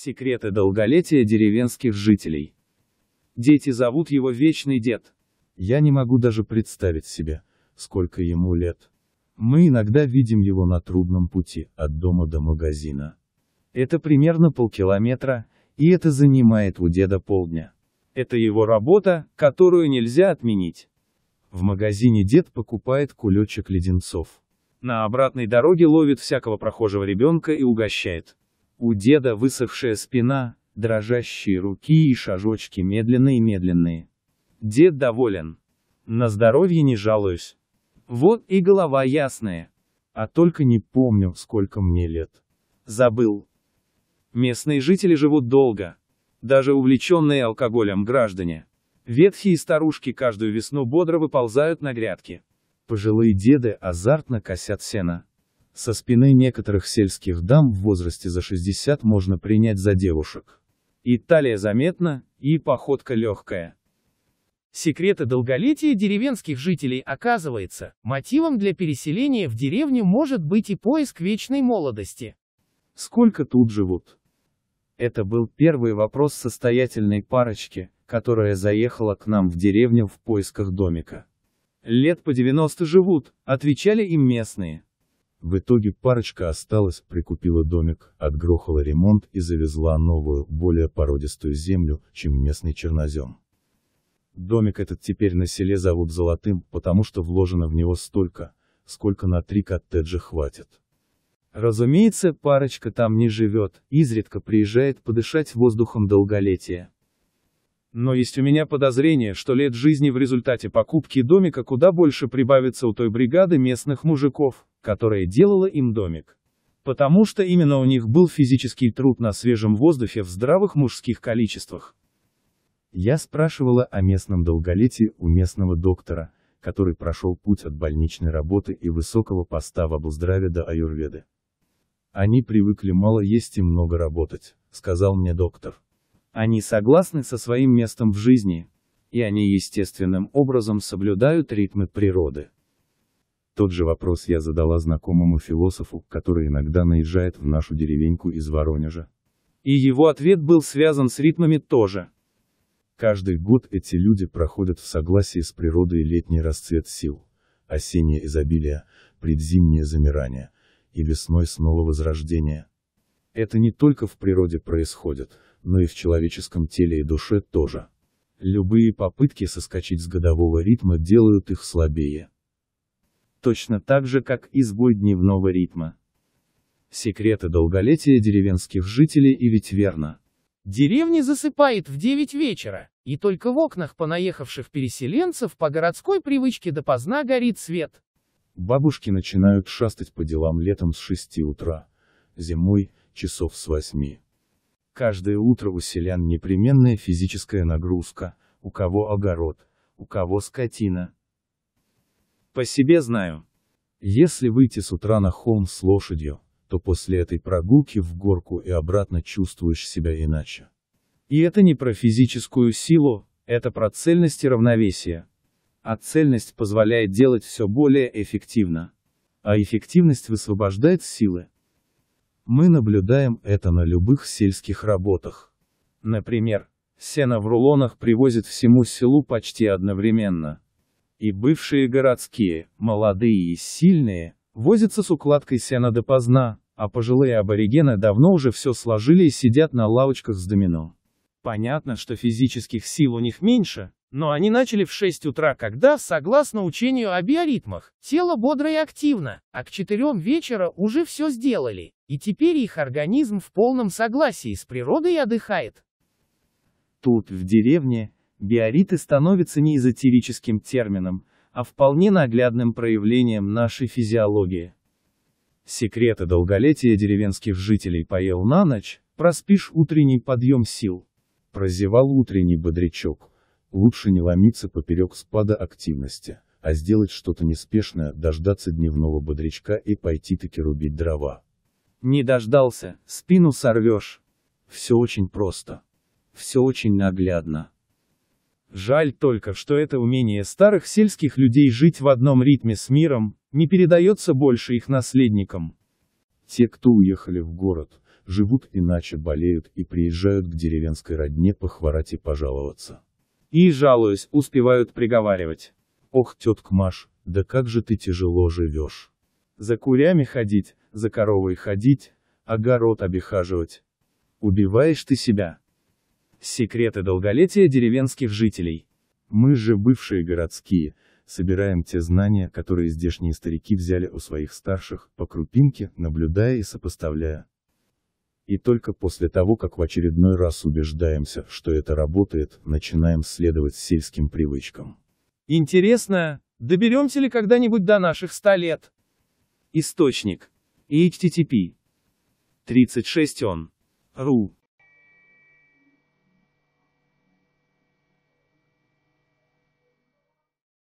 Секреты долголетия деревенских жителей. Дети зовут его Вечный Дед. Я не могу даже представить себе, сколько ему лет. Мы иногда видим его на трудном пути, от дома до магазина. Это примерно полкилометра, и это занимает у деда полдня. Это его работа, которую нельзя отменить. В магазине дед покупает кулечек леденцов. На обратной дороге ловит всякого прохожего ребенка и угощает. У деда высохшая спина, дрожащие руки и шажочки медленные-медленные. Дед доволен. На здоровье не жалуюсь. Вот и голова ясная. А только не помню, сколько мне лет. Забыл. Местные жители живут долго. Даже увлеченные алкоголем граждане. Ветхие старушки каждую весну бодро выползают на грядки. Пожилые деды азартно косят сено. Со спины некоторых сельских дам в возрасте за 60 можно принять за девушек. И талия заметна, и походка легкая. Секреты долголетия деревенских жителей оказывается, мотивом для переселения в деревню может быть и поиск вечной молодости. Сколько тут живут? Это был первый вопрос состоятельной парочки, которая заехала к нам в деревню в поисках домика. Лет по 90 живут, отвечали им местные. В итоге парочка осталась, прикупила домик, отгрохала ремонт и завезла новую, более породистую землю, чем местный чернозем. Домик этот теперь на селе зовут Золотым, потому что вложено в него столько, сколько на три коттеджа хватит. Разумеется, парочка там не живет, изредка приезжает подышать воздухом долголетия. Но есть у меня подозрение, что лет жизни в результате покупки домика куда больше прибавится у той бригады местных мужиков, которая делала им домик. Потому что именно у них был физический труд на свежем воздухе в здравых мужских количествах. Я спрашивала о местном долголетии у местного доктора, который прошел путь от больничной работы и высокого поста в обуздраве до аюрведы. Они привыкли мало есть и много работать, сказал мне доктор. Они согласны со своим местом в жизни, и они естественным образом соблюдают ритмы природы. Тот же вопрос я задала знакомому философу, который иногда наезжает в нашу деревеньку из Воронежа. И его ответ был связан с ритмами тоже. Каждый год эти люди проходят в согласии с природой летний расцвет сил, осеннее изобилие, предзимнее замирание, и весной снова возрождение. Это не только в природе происходит, но и в человеческом теле и душе тоже. Любые попытки соскочить с годового ритма делают их слабее точно так же, как и сбой дневного ритма. Секреты долголетия деревенских жителей и ведь верно. Деревня засыпает в 9 вечера, и только в окнах понаехавших переселенцев по городской привычке допоздна горит свет. Бабушки начинают шастать по делам летом с 6 утра, зимой – часов с 8. Каждое утро у селян непременная физическая нагрузка, у кого огород, у кого скотина, по себе знаю. Если выйти с утра на холм с лошадью, то после этой прогулки в горку и обратно чувствуешь себя иначе. И это не про физическую силу, это про цельность и равновесие. А цельность позволяет делать все более эффективно. А эффективность высвобождает силы. Мы наблюдаем это на любых сельских работах. Например, сено в рулонах привозят всему селу почти одновременно. И бывшие городские, молодые и сильные, возятся с укладкой сена допоздна, а пожилые аборигены давно уже все сложили и сидят на лавочках с домино. Понятно, что физических сил у них меньше, но они начали в 6 утра, когда, согласно учению о биоритмах, тело бодро и активно, а к 4 вечера уже все сделали, и теперь их организм в полном согласии с природой отдыхает. Тут, в деревне, Биориты становятся не эзотерическим термином, а вполне наглядным проявлением нашей физиологии. Секреты долголетия деревенских жителей поел на ночь, проспишь утренний подъем сил. Прозевал утренний бодрячок. Лучше не ломиться поперек спада активности, а сделать что-то неспешное, дождаться дневного бодрячка и пойти-таки рубить дрова. Не дождался, спину сорвешь. Все очень просто. Все очень наглядно. Жаль только, что это умение старых сельских людей жить в одном ритме с миром, не передается больше их наследникам. Те, кто уехали в город, живут иначе, болеют и приезжают к деревенской родне похворать и пожаловаться. И, жалуясь, успевают приговаривать. «Ох, тетка Маш, да как же ты тяжело живешь! За курями ходить, за коровой ходить, огород обихаживать. Убиваешь ты себя!» Секреты долголетия деревенских жителей. Мы же бывшие городские, собираем те знания, которые здешние старики взяли у своих старших, по крупинке, наблюдая и сопоставляя. И только после того, как в очередной раз убеждаемся, что это работает, начинаем следовать сельским привычкам. Интересно, доберемся ли когда-нибудь до наших 100 лет? Источник. HTTP. 36 он. Ру.